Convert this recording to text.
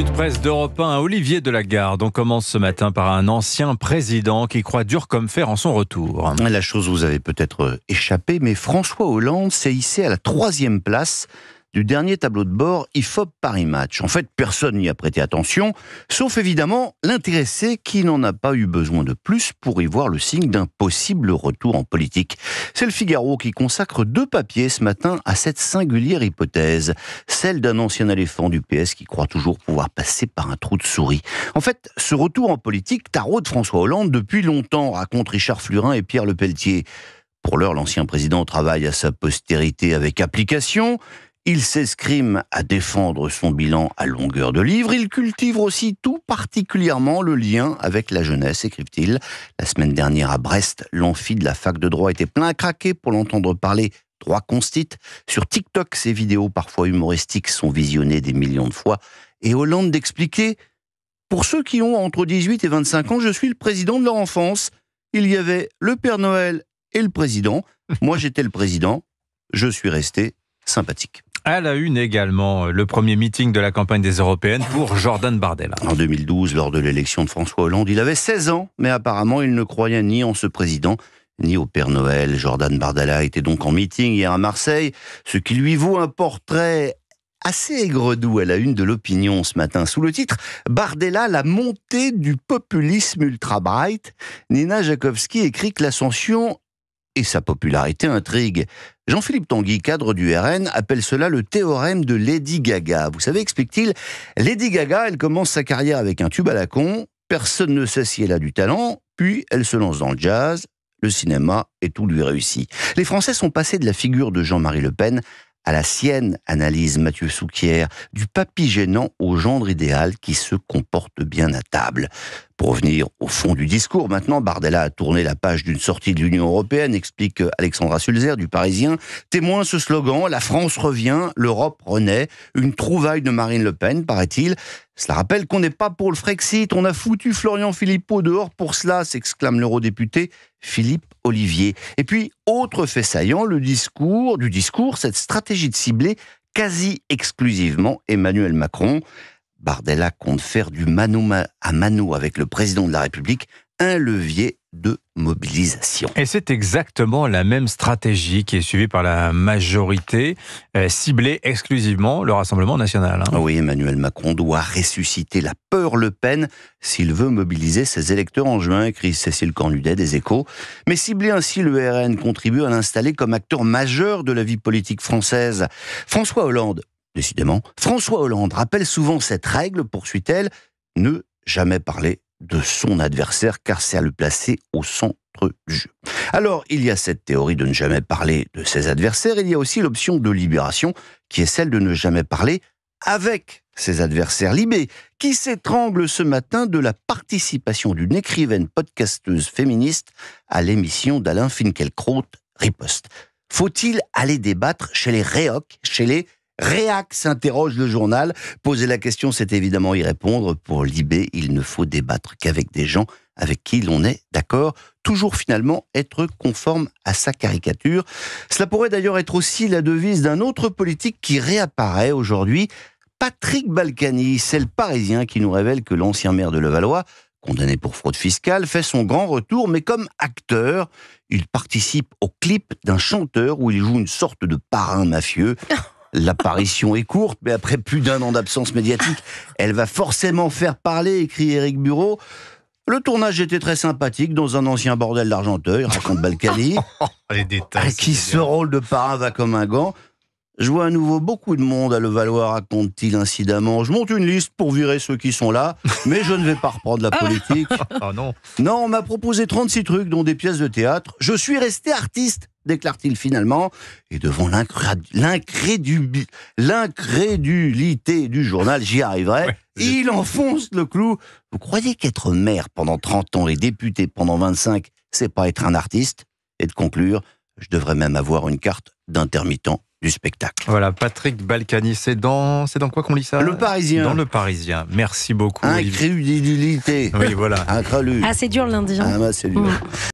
de presse d'Europe 1 à Olivier Delagarde. On commence ce matin par un ancien président qui croit dur comme fer en son retour. La chose vous avait peut-être échappé, mais François Hollande s'est hissé à la troisième place du dernier tableau de bord IFOP Paris Match. En fait, personne n'y a prêté attention, sauf évidemment l'intéressé qui n'en a pas eu besoin de plus pour y voir le signe d'un possible retour en politique. C'est le Figaro qui consacre deux papiers ce matin à cette singulière hypothèse, celle d'un ancien éléphant du PS qui croit toujours pouvoir passer par un trou de souris. En fait, ce retour en politique tarot François Hollande depuis longtemps, raconte Richard Flurin et Pierre Le Pelletier. Pour l'heure, l'ancien président travaille à sa postérité avec application il s'escrime à défendre son bilan à longueur de livre. Il cultive aussi tout particulièrement le lien avec la jeunesse, écrivent il La semaine dernière à Brest, l'amphi de la fac de droit était plein à craquer pour l'entendre parler droit constite. Sur TikTok, ses vidéos parfois humoristiques sont visionnées des millions de fois. Et Hollande d'expliquer Pour ceux qui ont entre 18 et 25 ans, je suis le président de leur enfance. Il y avait le Père Noël et le président. Moi, j'étais le président. Je suis resté sympathique. Elle a une également, euh, le premier meeting de la campagne des Européennes pour Jordan Bardella. En 2012, lors de l'élection de François Hollande, il avait 16 ans, mais apparemment il ne croyait ni en ce président ni au Père Noël. Jordan Bardella était donc en meeting hier à Marseille, ce qui lui vaut un portrait assez aigre-doux à la une de l'opinion ce matin, sous le titre Bardella, la montée du populisme ultra-bright. Nina Jakovski écrit que l'ascension et sa popularité intrigue. Jean-Philippe Tanguy, cadre du RN, appelle cela le théorème de Lady Gaga. Vous savez, explique-t-il, Lady Gaga, elle commence sa carrière avec un tube à la con, personne ne sait si elle a du talent, puis elle se lance dans le jazz, le cinéma, et tout lui réussit. Les Français sont passés de la figure de Jean-Marie Le Pen à la sienne, analyse Mathieu Souquier, du papy gênant au gendre idéal qui se comporte bien à table. Pour revenir au fond du discours, maintenant, Bardella a tourné la page d'une sortie de l'Union européenne, explique Alexandra Sulzer du Parisien. Témoin ce slogan, la France revient, l'Europe renaît, une trouvaille de Marine Le Pen, paraît-il. Cela rappelle qu'on n'est pas pour le Frexit, on a foutu Florian Philippot dehors pour cela, s'exclame l'eurodéputé Philippe Olivier. Et puis, autre fait saillant, le discours, du discours, cette stratégie de cibler quasi exclusivement Emmanuel Macron. Bardella compte faire du mano à mano avec le président de la République un levier de mobilisation. Et c'est exactement la même stratégie qui est suivie par la majorité, euh, ciblée exclusivement le Rassemblement national. Hein. Oui, Emmanuel Macron doit ressusciter la peur Le Pen s'il veut mobiliser ses électeurs en juin, écrit Cécile Cornudet des Échos. Mais cibler ainsi le RN contribue à l'installer comme acteur majeur de la vie politique française. François Hollande Décidément, François Hollande rappelle souvent cette règle, poursuit-elle, ne jamais parler de son adversaire car c'est à le placer au centre du jeu. Alors, il y a cette théorie de ne jamais parler de ses adversaires, il y a aussi l'option de libération qui est celle de ne jamais parler avec ses adversaires libés, qui s'étrangle ce matin de la participation d'une écrivaine podcasteuse féministe à l'émission d'Alain Finkielkraut Riposte. Faut-il aller débattre chez les réoc chez les Réac s'interroge le journal. Poser la question, c'est évidemment y répondre. Pour Libé, il ne faut débattre qu'avec des gens avec qui l'on est d'accord, toujours finalement être conforme à sa caricature. Cela pourrait d'ailleurs être aussi la devise d'un autre politique qui réapparaît aujourd'hui, Patrick Balkany, c'est le Parisien qui nous révèle que l'ancien maire de Levallois condamné pour fraude fiscale, fait son grand retour, mais comme acteur, il participe au clip d'un chanteur où il joue une sorte de parrain mafieux. L'apparition est courte, mais après plus d'un an d'absence médiatique, elle va forcément faire parler, écrit Éric Bureau. Le tournage était très sympathique dans un ancien bordel d'Argenteuil, raconte Balkany. Ah, qui se rôle de parrain va comme un gant. Je vois à nouveau beaucoup de monde à le valoir raconte-t-il incidemment. Je monte une liste pour virer ceux qui sont là, mais je ne vais pas reprendre la ah. politique. Ah non. Non, on m'a proposé 36 trucs, dont des pièces de théâtre. Je suis resté artiste, déclare-t-il finalement. Et devant l'incrédulité du journal, j'y arriverai. il enfonce le clou. Vous croyez qu'être maire pendant 30 ans et député pendant 25, c'est pas être un artiste Et de conclure, je devrais même avoir une carte d'intermittent du spectacle. Voilà, Patrick Balkany, c'est dans, c'est dans quoi qu'on lit ça Le Parisien. Dans Le Parisien. Merci beaucoup. Incrédulité. Oui, voilà. Incrédule. Ah, c'est dur lundi. Hein. Ah, bah, c'est mmh.